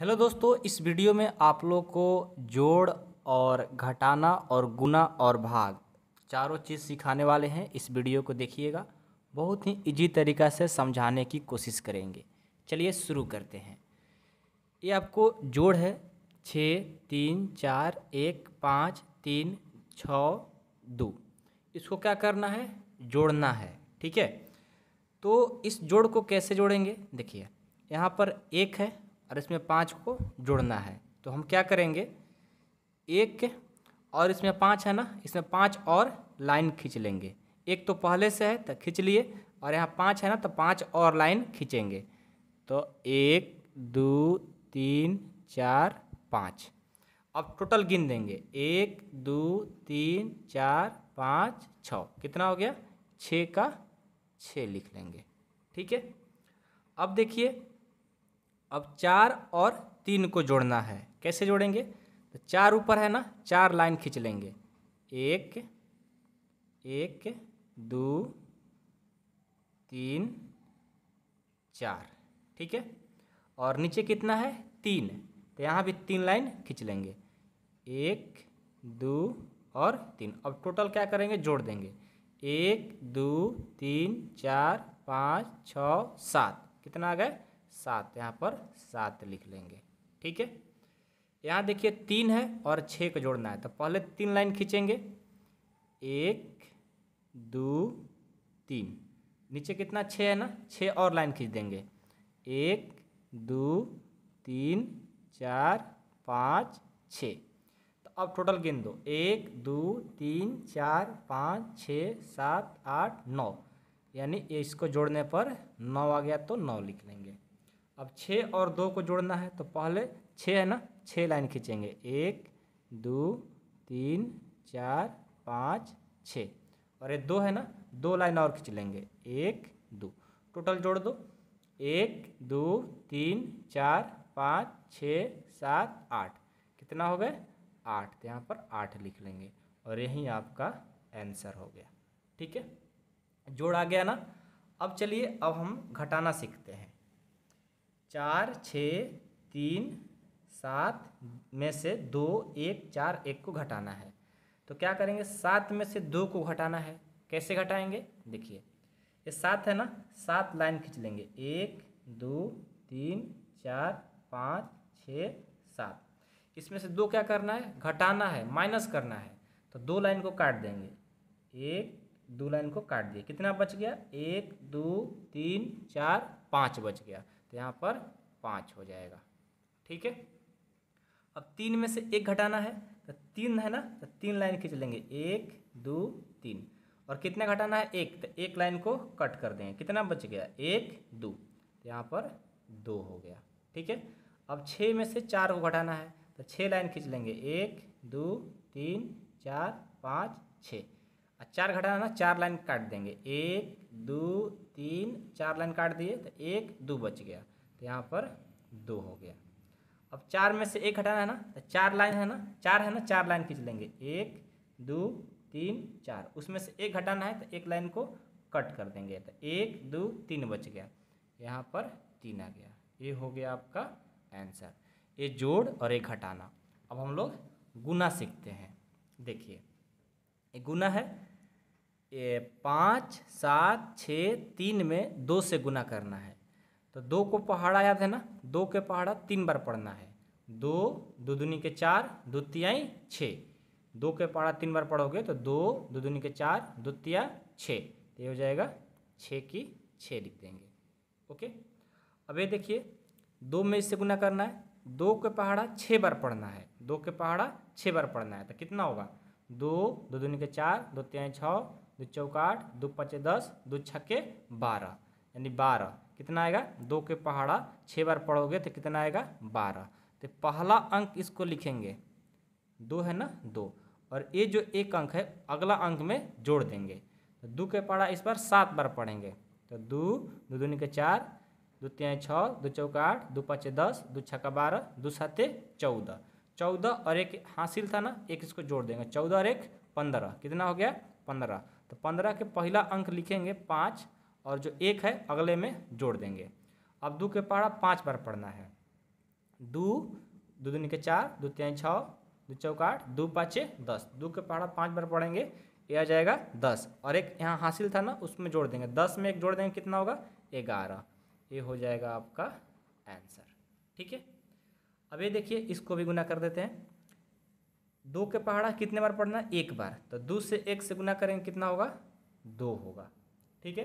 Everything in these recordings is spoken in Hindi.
हेलो दोस्तों इस वीडियो में आप लोग को जोड़ और घटाना और गुना और भाग चारों चीज़ सिखाने वाले हैं इस वीडियो को देखिएगा बहुत ही इजी तरीका से समझाने की कोशिश करेंगे चलिए शुरू करते हैं ये आपको जोड़ है छः तीन चार एक पाँच तीन छ दो इसको क्या करना है जोड़ना है ठीक है तो इस जोड़ को कैसे जोड़ेंगे देखिए यहाँ पर एक है और इसमें पाँच को जोड़ना है तो हम क्या करेंगे एक और इसमें पाँच है ना इसमें पाँच और लाइन खींच लेंगे एक तो पहले से है तो खींच लिए और यहाँ पाँच है ना तो पाँच और लाइन खींचेंगे तो एक दो तीन चार पाँच अब टोटल गिन देंगे एक दो तीन चार पाँच छ कितना हो गया छः का छः लिख लेंगे ठीक है अब देखिए अब चार और तीन को जोड़ना है कैसे जोड़ेंगे तो चार ऊपर है ना चार लाइन खींच लेंगे एक एक दो तीन चार ठीक है और नीचे कितना है तीन तो यहाँ भी तीन लाइन खींच लेंगे एक दो और तीन अब टोटल क्या करेंगे जोड़ देंगे एक दो तीन चार पाँच छ सात कितना आ गए सात यहाँ पर सात लिख लेंगे ठीक है यहाँ देखिए तीन है और छः को जोड़ना है तो पहले तीन लाइन खींचेंगे एक दो तीन नीचे कितना छः है ना छः और लाइन खींच देंगे एक दो तीन चार पाँच छः तो अब टोटल गिन दो एक दो तीन चार पाँच छः सात आठ नौ यानी इसको जोड़ने पर नौ आ गया तो नौ लिख लेंगे अब छः और दो को जोड़ना है तो पहले छः है ना छः लाइन खींचेंगे एक दो तीन चार पाँच छः और ये दो है ना दो लाइन और खींच लेंगे एक दो टोटल जोड़ दो एक दो तीन चार पाँच छः सात आठ कितना हो गए आठ तो यहाँ पर आठ लिख लेंगे और यही आपका आंसर हो गया ठीक है जोड़ आ गया ना अब चलिए अब हम घटाना सीखते हैं चार छ तीन सात में से दो एक चार एक को घटाना है तो क्या करेंगे सात में से दो को घटाना है कैसे घटाएंगे देखिए ये सात है ना सात लाइन खींच लेंगे एक दो तीन चार पाँच छ सात इसमें से दो क्या करना है घटाना है माइनस करना है तो दो लाइन को काट देंगे एक दो लाइन को काट दिए कितना बच गया एक दो तीन चार पाँच बच गया तो यहाँ पर पाँच हो जाएगा ठीक है अब तीन में से एक घटाना है तो तीन है ना तो तीन लाइन खींच लेंगे एक दो तीन और कितना घटाना है एक तो एक लाइन को कट कर देंगे कितना बच गया एक दो तो यहाँ पर दो हो गया ठीक है अब छः में से चार को घटाना है तो छः लाइन खींच लेंगे एक दो तीन चार पाँच छः और चार घटाना ना चार लाइन काट देंगे एक दो तीन चार लाइन काट दिए तो एक दो बच गया तो यहाँ पर दो हो गया अब चार में से एक हटाना है ना तो चार लाइन है ना चार है ना चार लाइन खींच लेंगे एक दो तीन चार उसमें से एक हटाना है तो एक लाइन को कट कर देंगे तो एक दो तीन बच गया यहाँ पर तीन आ गया ये हो गया आपका आंसर ये जोड़ और एक घटाना अब हम लोग गुना सीखते हैं देखिए गुना है ए, पाँच सात छः तीन में दो से गुना करना है तो दो को पहाड़ा याद है ना दो के पहाड़ा तीन बार पढ़ना है दो दो दुनी के चार दो तियाई छः दो के पहाड़ा तीन बार पढ़ोगे तो दो दो दुनी के चार दो तिया छः तो ये हो जाएगा छः की छः लिख देंगे ओके अब ये देखिए दो में इससे गुना करना है दो के पहाड़ा छः बार पढ़ना है दो के पहाड़ा छः बार पढ़ना है तो कितना होगा दो दो दुनी के चार दो तियाई छः दो चौका आठ दो पचे दस दो छक्के बारह यानी बारह कितना आएगा दो के पहाड़ा छः बार पढ़ोगे तो कितना आएगा बारह तो पहला अंक इसको लिखेंगे दो है ना दो और ये जो एक अंक है अगला अंक में जोड़ देंगे तो दो के पहाड़ा इस बार सात बार पढ़ेंगे तो दो दो दूनी के चार दो तीन छः दो चौका आठ दो पचे दस दो छक्का बारह दो साते चौदह चौदह और एक हासिल था ना एक इसको जोड़ देंगे चौदह और एक पंद्रह कितना हो गया पंद्रह तो पंद्रह के पहला अंक लिखेंगे पाँच और जो एक है अगले में जोड़ देंगे अब दो के पहाड़ा पाँच बार पढ़ना है दो दो दिन के चार दो तीन छः दो चौक आठ दो पाँचे दस दो के पहाड़ा पाँच बार पढ़ेंगे ये आ जाएगा दस और एक यहाँ हासिल था ना उसमें जोड़ देंगे दस में एक जोड़ देंगे कितना होगा ग्यारह ये हो जाएगा आपका आंसर ठीक है अब ये देखिए इसको भी गुना कर देते हैं दो के पहाड़ा कितने बार पढ़ना एक बार तो दो से एक से गुना करेंगे कितना होगा दो होगा ठीक है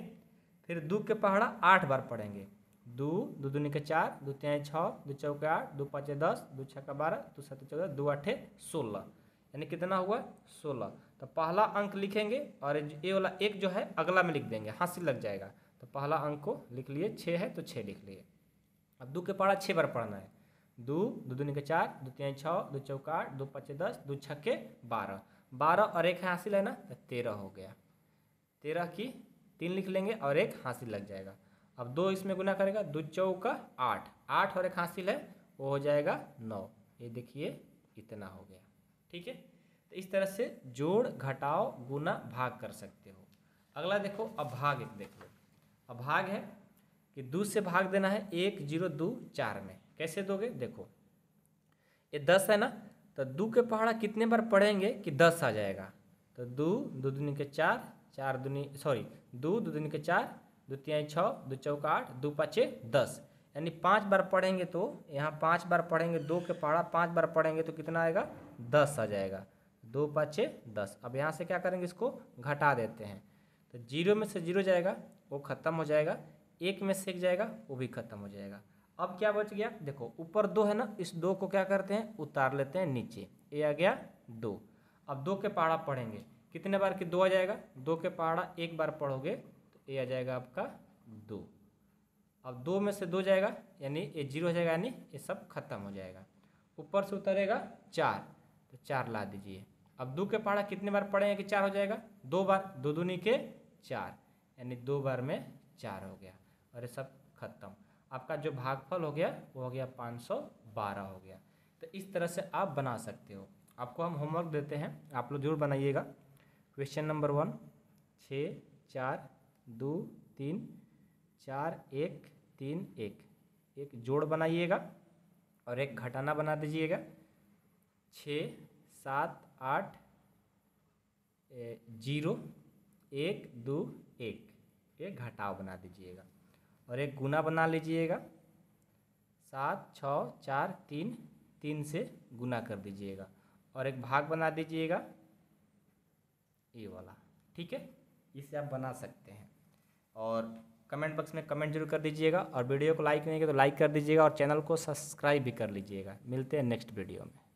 फिर दो के पहाड़ा आठ बार पढ़ेंगे दो दो दूनी के चार दो तीन छः दो चौके आठ दो पाँचे दस दो छः का बारह दो सात चौदह दो आठे सोलह यानी कितना हुआ सोलह तो पहला अंक लिखेंगे और ये वाला एक जो है अगला में लिख देंगे हंसी लग जाएगा तो पहला अंक को लिख लिए छः है तो छः लिख लिए अब दो के पहाड़ा छः बार पढ़ना है दो दो दूनी के चार दो तीन छः दो चौका आठ दो पचे दस दो छक्के बारह बारह और एक हासिल है ना तो तेरह हो गया तेरह की तीन लिख लेंगे और एक हासिल लग जाएगा अब दो इसमें गुना करेगा दो चौका आठ आठ और एक हासिल है वो हो जाएगा नौ ये देखिए इतना हो गया ठीक है तो इस तरह से जोड़ घटाओ गुना भाग कर सकते हो अगला देखो अभाग एक देख लो अभाग है कि दो से भाग देना है एक जीरो दो चार में कैसे दोगे देखो ये दस है ना तो दो के पहाड़ा कितने बार पढ़ेंगे कि दस आ जाएगा तो दो दो दूनी के चार चार दूनी सॉरी दो दो दूनी के चार दो तीन छः दो चौक आठ दो पाँचे दस यानी पाँच बार पढ़ेंगे तो यहाँ पाँच बार पढ़ेंगे दो के पहाड़ा पाँच बार पढ़ेंगे तो कितना आएगा दस आ जाएगा दो पाँचे दस अब यहाँ से क्या करेंगे इसको घटा देते हैं तो जीरो में से जीरो जाएगा वो ख़त्म हो जाएगा एक में से एक जाएगा वो भी ख़त्म हो जाएगा अब क्या बच गया देखो ऊपर दो है ना इस दो को क्या करते हैं उतार लेते हैं नीचे ये आ गया दो अब दो के पहाड़ा पढ़ेंगे कितने बार की दो आ जाएगा दो के पहाड़ा एक बार पढ़ोगे तो ये आ जाएगा आपका दो अब दो में से दो जाएगा यानी ये जीरो हो जाएगा यानी ये सब खत्म हो जाएगा ऊपर से उतरेगा चार तो चार ला दीजिए अब दो के पहाड़ा कितने बार पढ़ेंगे कि चार हो जाएगा दो बार दो दूनी के चार यानी दो बार में चार हो गया और ये सब खत्म आपका जो भागफल हो गया वो हो गया पाँच सौ बारह हो गया तो इस तरह से आप बना सकते हो आपको हम होमवर्क देते हैं आप लोग जरूर बनाइएगा क्वेश्चन नंबर वन छः चार दो तीन चार एक तीन एक एक जोड़ बनाइएगा और एक घटाना बना दीजिएगा छः सात आठ जीरो एक दो एक ये घटाव बना दीजिएगा और एक गुना बना लीजिएगा सात छः चार तीन तीन से गुना कर दीजिएगा और एक भाग बना दीजिएगा ये वाला ठीक है इसे आप बना सकते हैं और कमेंट बॉक्स में कमेंट जरूर कर दीजिएगा और वीडियो को लाइक नहीं किया तो लाइक कर दीजिएगा और चैनल को सब्सक्राइब भी कर लीजिएगा मिलते हैं नेक्स्ट वीडियो में